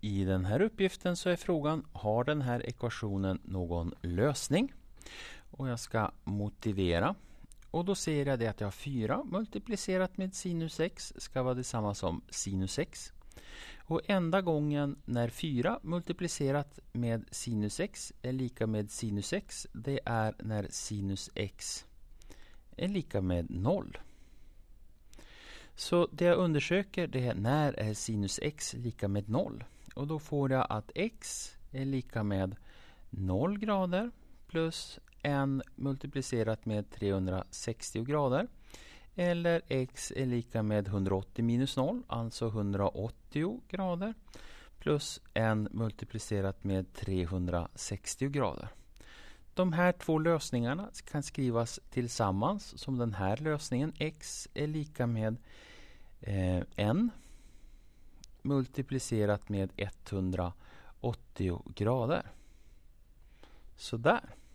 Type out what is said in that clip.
I den här uppgiften så är frågan har den här ekvationen någon lösning? Och jag ska motivera. Och då ser jag det att jag har 4 multiplicerat med sinus x ska vara detsamma som sinus x. Och enda gången när 4 multiplicerat med sinus x är lika med sinus x det är när sinus x är lika med 0. Så det jag undersöker det är när är sinus x lika med 0? Och då får jag att x är lika med 0 grader plus n multiplicerat med 360 grader. Eller x är lika med 180 minus 0, alltså 180 grader. Plus n multiplicerat med 360 grader. De här två lösningarna kan skrivas tillsammans som den här lösningen. x är lika med eh, n multiplicerat med 180 grader. Sådär.